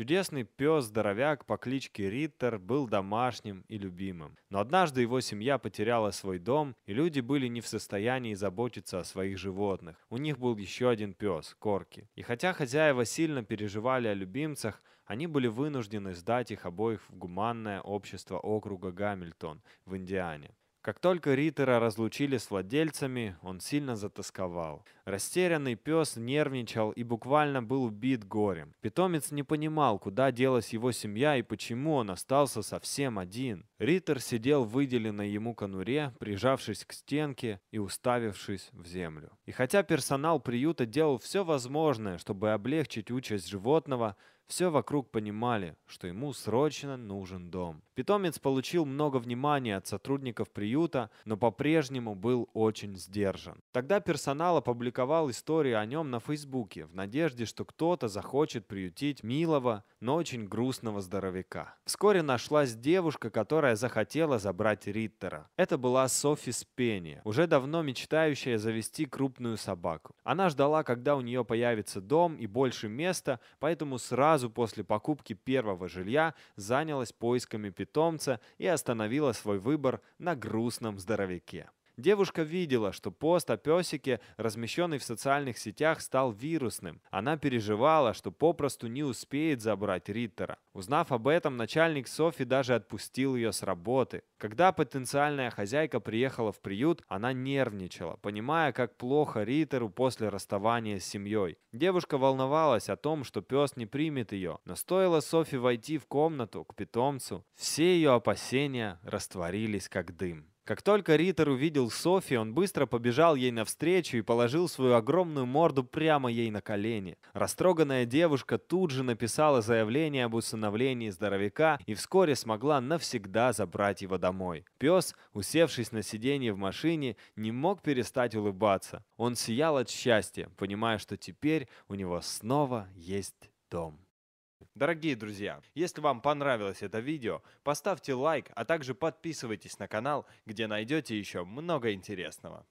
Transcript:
Чудесный пес-здоровяк по кличке Риттер был домашним и любимым. Но однажды его семья потеряла свой дом, и люди были не в состоянии заботиться о своих животных. У них был еще один пес, Корки. И хотя хозяева сильно переживали о любимцах, они были вынуждены сдать их обоих в гуманное общество округа Гамильтон в Индиане. Как только Риттера разлучили с владельцами, он сильно затасковал. Растерянный пес нервничал и буквально был убит горем. Питомец не понимал, куда делась его семья и почему он остался совсем один. Риттер сидел в выделенной ему конуре, прижавшись к стенке и уставившись в землю. И хотя персонал приюта делал все возможное, чтобы облегчить участь животного, все вокруг понимали, что ему срочно нужен дом. Питомец получил много внимания от сотрудников приюта, но по-прежнему был очень сдержан. Тогда персонал опубликовал историю о нем на Фейсбуке в надежде, что кто-то захочет приютить милого, но очень грустного здоровяка. Вскоре нашлась девушка, которая которая захотела забрать Риттера. Это была Софи Спения, уже давно мечтающая завести крупную собаку. Она ждала, когда у нее появится дом и больше места, поэтому сразу после покупки первого жилья занялась поисками питомца и остановила свой выбор на грустном здоровяке. Девушка видела, что пост о песике, размещенный в социальных сетях, стал вирусным. Она переживала, что попросту не успеет забрать Риттера. Узнав об этом, начальник Софи даже отпустил ее с работы. Когда потенциальная хозяйка приехала в приют, она нервничала, понимая, как плохо Риттеру после расставания с семьей. Девушка волновалась о том, что пес не примет ее, но стоило Софи войти в комнату к питомцу, все ее опасения растворились как дым. Как только Риттер увидел Софи, он быстро побежал ей навстречу и положил свою огромную морду прямо ей на колени. Растроганная девушка тут же написала заявление об усыновлении здоровяка и вскоре смогла навсегда забрать его домой. Пес, усевшись на сиденье в машине, не мог перестать улыбаться. Он сиял от счастья, понимая, что теперь у него снова есть дом. Дорогие друзья, если вам понравилось это видео, поставьте лайк, а также подписывайтесь на канал, где найдете еще много интересного.